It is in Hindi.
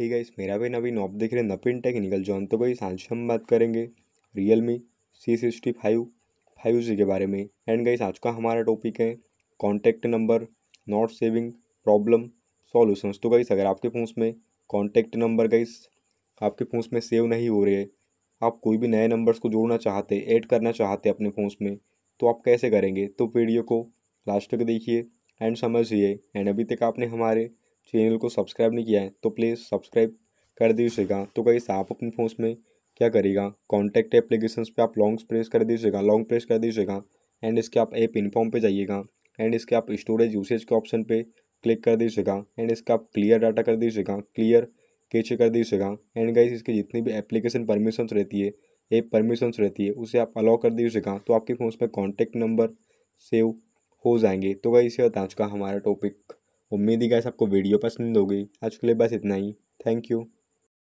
ही गाइस मेरा भी नवीन आप देख रहे हैं नपिन टेक्निकल जॉन तो गाइस आज हम बात करेंगे Realme C sixty five five G के बारे में एंड गाइस आज का हमारा टॉपिक है contact number not saving problem solutions तो गाइस अगर आपके फ़ोन में कॉन्टैक्ट नंबर गाइस आपके फ़ोन में सेव नहीं हो रहे आप कोई भी नए नंबर्स को जोड़ना चाहते ऐड करना चाहते अपने फ़ोन में तो आप कैसे करेंगे तो वीडियो को लास्ट तक देखिए एंड समझिए एंड अभी तक आपने हमारे चैनल को सब्सक्राइब नहीं किया है तो प्लीज़ सब्सक्राइब कर दीजिएगा तो कहीं आप अपने फोन में क्या करेगा कॉन्टैक्ट एप्लीकेशन पे आप लॉन्ग प्रेस कर दीजिएगा लॉन्ग प्रेस कर दीजिएगा एंड इसके आप ऐप इनफॉर्म पे जाइएगा एंड इसके आप स्टोरेज यूसेज के ऑप्शन पे क्लिक कर दीजिएगा एंड इसका आप क्लियर डाटा कर दीजिएगा क्लियर कैचे कर दीजिएगा एंड गाइस इसकी जितनी भी एप्लीकेशन परमिशंस रहती है ऐप परमिशंस रहती है उसे आप अलाउ कर दीजिएगा तो आपके फ़ोन पर कॉन्टैक्ट नंबर सेव हो जाएंगे तो गाइस ये आज का हमारा टॉपिक उम्मीद ही गैस आपको वीडियो पसंद होगी आज के लिए बस इतना ही थैंक यू